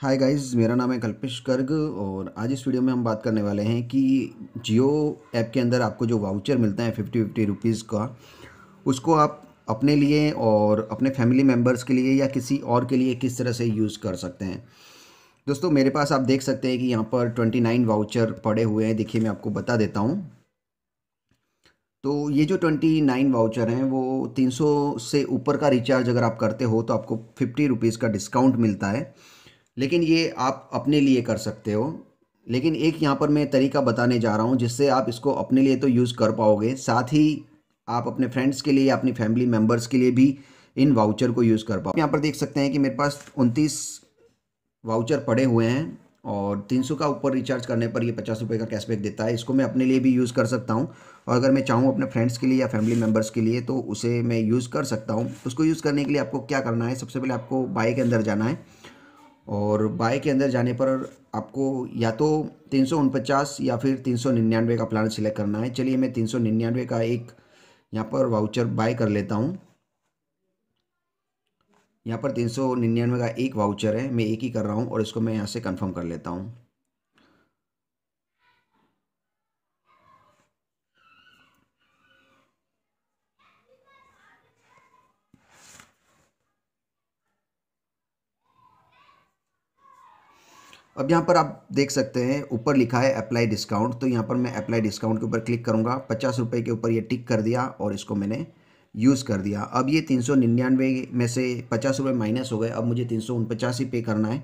hi guys मेरा नाम है कल्पेश गर्ग और आज इस वीडियो में हम बात करने वाले हैं कि जियो ऐप के अंदर आपको जो वाउचर मिलता है फिफ्टी फिफ्टी रुपीज़ का उसको आप अपने लिए और अपने फैमिली मेम्बर्स के लिए या किसी और के लिए किस तरह से यूज़ कर सकते हैं दोस्तों मेरे पास आप देख सकते हैं कि यहाँ पर ट्वेंटी नाइन वाउचर पड़े हुए हैं देखिए मैं आपको बता देता हूँ तो ये जो ट्वेंटी नाइन वाउचर हैं वो तीन सौ से ऊपर का रिचार्ज अगर आप करते हो तो आपको फिफ्टी रुपीज़ का डिस्काउंट मिलता है लेकिन ये आप अपने लिए कर सकते हो लेकिन एक यहाँ पर मैं तरीका बताने जा रहा हूँ जिससे आप इसको अपने लिए तो यूज़ कर पाओगे साथ ही आप अपने फ्रेंड्स के लिए अपनी फैमिली मेम्बर्स के लिए भी इन वाउचर को यूज़ कर पाओ यहाँ पर देख सकते हैं कि मेरे पास उनतीस वाउचर पड़े हुए हैं और 300 का ऊपर रिचार्ज करने पर ये पचास रुपये का कैशबैक देता है इसको मैं अपने लिए भी यूज़ कर सकता हूँ और अगर मैं चाहूँ अपने फ्रेंड्स के लिए या फैमिली मेम्बर्स के लिए तो उसे मैं यूज़ कर सकता हूँ उसको यूज़ करने के लिए आपको क्या करना है सबसे पहले आपको बाइक के अंदर जाना है और बाय के अंदर जाने पर आपको या तो तीन या फिर तीन का प्लान सिलेक्ट करना है चलिए मैं तीन का एक यहाँ पर वाउचर बाय कर लेता हूँ यहाँ पर तीन का एक वाउचर है मैं एक ही कर रहा हूँ और इसको मैं यहाँ से कंफर्म कर लेता हूँ अब यहाँ पर आप देख सकते हैं ऊपर लिखा है अप्लाई डिस्काउंट तो यहाँ पर मैं अप्लाई डिस्काउंट के ऊपर क्लिक करूँगा पचास रुपये के ऊपर ये टिक कर दिया और इसको मैंने यूज़ कर दिया अब ये तीन सौ निन्यानवे में से पचास रुपये माइनस हो गए अब मुझे तीन सौ उनपचास ही पे करना है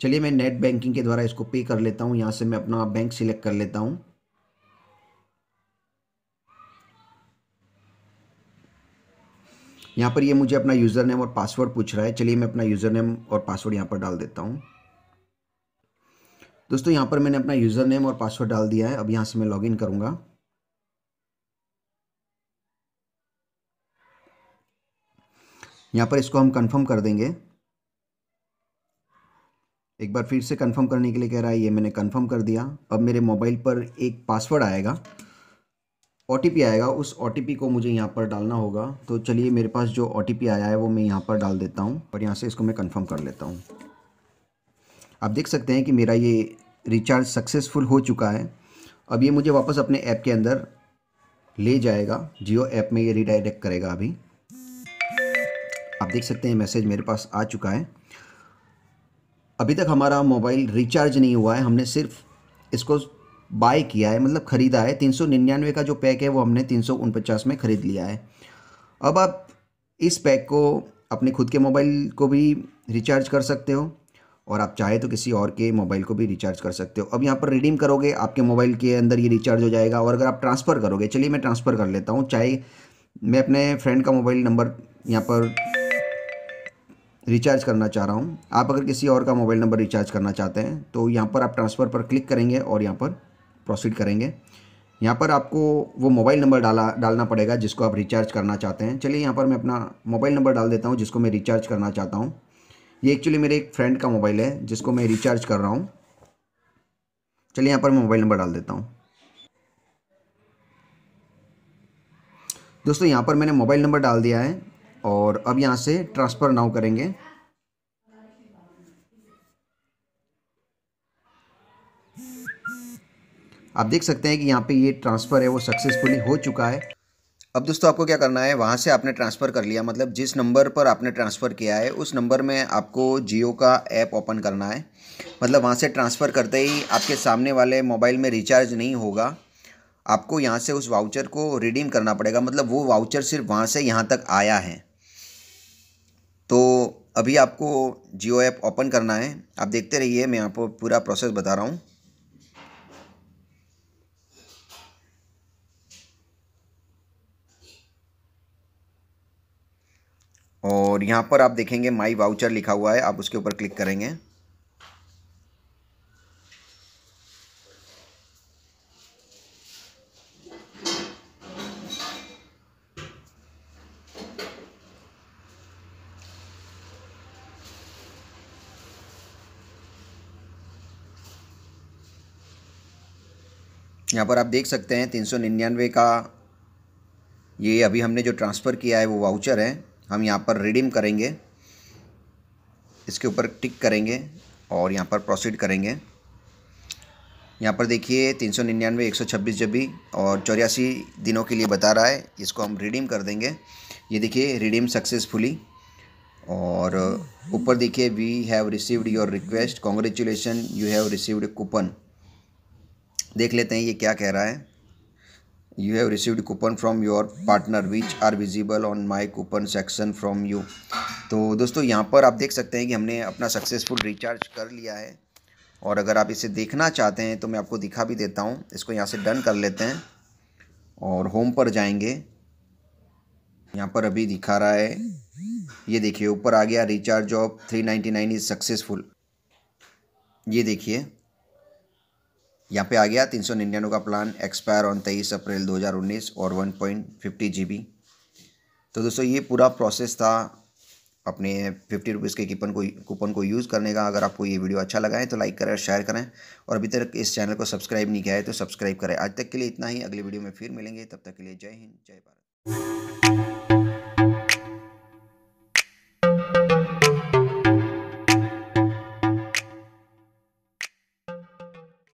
चलिए मैं नेट बैंकिंग के द्वारा इसको पे कर लेता हूँ यहाँ से मैं अपना बैंक सिलेक्ट कर लेता हूँ यहाँ पर ये मुझे अपना यूज़र नेम और पासवर्ड पूछ रहा है चलिए मैं अपना यूज़र नेम और पासवर्ड यहाँ पर डाल देता हूँ दोस्तों यहाँ पर मैंने अपना यूज़र नेम और पासवर्ड डाल दिया है अब यहाँ से मैं लॉग इन करूँगा यहाँ पर इसको हम कंफर्म कर देंगे एक बार फिर से कंफर्म करने के लिए कह रहा है ये मैंने कंफर्म कर दिया अब मेरे मोबाइल पर एक पासवर्ड आएगा ओ आएगा उस ओ को मुझे यहाँ पर डालना होगा तो चलिए मेरे पास जो ओ आया है वो मैं यहाँ पर डाल देता हूँ और यहाँ से इसको मैं कंफर्म कर लेता हूँ आप देख सकते हैं कि मेरा ये रिचार्ज सक्सेसफुल हो चुका है अब ये मुझे वापस अपने ऐप के अंदर ले जाएगा जियो ऐप में ये रिडायरेक्ट करेगा अभी आप देख सकते हैं मैसेज मेरे पास आ चुका है अभी तक हमारा मोबाइल रिचार्ज नहीं हुआ है हमने सिर्फ इसको बाय किया है मतलब ख़रीदा है तीन सौ निन्यानवे का जो पैक है वो हमने तीन सौ उनपचास में ख़रीद लिया है अब आप इस पैक को अपने खुद के मोबाइल को भी रिचार्ज कर सकते हो और आप चाहे तो किसी और के मोबाइल को भी रिचार्ज कर सकते हो अब यहाँ पर रिडीम करोगे आपके मोबाइल के अंदर ये रिचार्ज हो जाएगा और अगर आप ट्रांसफ़र करोगे चलिए मैं ट्रांसफ़र कर लेता हूँ चाहे मैं अपने फ्रेंड का मोबाइल नंबर यहाँ पर रिचार्ज करना चाह रहा हूँ आप अगर किसी और का मोबाइल नंबर रिचार्ज करना चाहते हैं तो यहाँ पर आप ट्रांसफ़र पर क्लिक करेंगे और यहाँ पर प्रोसीड करेंगे यहाँ पर आपको वो मोबाइल नंबर डाला डालना पड़ेगा जिसको आप रिचार्ज करना चाहते हैं चलिए यहाँ पर मैं अपना मोबाइल नंबर डाल देता हूँ जिसको मैं रिचार्ज करना चाहता हूँ ये एक्चुअली मेरे एक फ्रेंड का मोबाइल है जिसको मैं रिचार्ज कर रहा हूँ चलिए यहाँ पर मैं मोबाइल नंबर डाल देता हूँ दोस्तों यहाँ पर मैंने मोबाइल नंबर डाल दिया है और अब यहाँ से ट्रांसफ़र नाउ करेंगे आप देख सकते हैं कि यहाँ पे ये ट्रांसफ़र है वो सक्सेसफुली हो चुका है अब दोस्तों आपको क्या करना है वहाँ से आपने ट्रांसफ़र कर लिया मतलब जिस नंबर पर आपने ट्रांसफ़र किया है उस नंबर में आपको जियो का ऐप ओपन करना है मतलब वहाँ से ट्रांसफ़र करते ही आपके सामने वाले मोबाइल में रिचार्ज नहीं होगा आपको यहाँ से उस वाउचर को रिडीम करना पड़ेगा मतलब वो वाउचर सिर्फ वहाँ से यहाँ तक आया है तो अभी आपको जियो ऐप ओपन करना है आप देखते रहिए मैं आपको पूरा प्रोसेस बता रहा हूँ और यहाँ पर आप देखेंगे माई वाउचर लिखा हुआ है आप उसके ऊपर क्लिक करेंगे यहाँ पर आप देख सकते हैं तीन सौ निन्यानवे का ये अभी हमने जो ट्रांसफ़र किया है वो वाउचर है हम यहाँ पर रिडीम करेंगे इसके ऊपर टिक करेंगे और यहाँ पर प्रोसीड करेंगे यहाँ पर देखिए तीन सौ निन्यानवे एक सौ छब्बीस जब भी और चौरासी दिनों के लिए बता रहा है इसको हम रिडीम कर देंगे ये देखिए रिडीम सक्सेसफुली और ऊपर देखिए we have received your request congratulation you have received coupon देख लेते हैं ये क्या कह रहा है you have received coupon from your partner which are visible on my coupon section from you तो दोस्तों यहाँ पर आप देख सकते हैं कि हमने अपना सक्सेसफुल रिचार्ज कर लिया है और अगर आप इसे देखना चाहते हैं तो मैं आपको दिखा भी देता हूँ इसको यहाँ से डन कर लेते हैं और होम पर जाएंगे यहाँ पर अभी दिखा रहा है ये देखिए ऊपर आ गया recharge of three ninety nine is successful ये देखिए यहाँ पे आ गया तीन सौ निन्यानवे का प्लान एक्सपायर ऑन तेईस अप्रैल 2019 और वन पॉइंट फिफ्टी जी तो दोस्तों ये पूरा प्रोसेस था अपने फिफ्टी रुपीज़ के कूपन को कूपन को यूज़ करने का अगर आपको ये वीडियो अच्छा लगा है तो लाइक करें शेयर करें और अभी तक इस चैनल को सब्सक्राइब नहीं किया है तो सब्सक्राइब करें आज तक के लिए इतना ही अगली वीडियो में फिर मिलेंगे तब तक के लिए जय हिंद जय भारत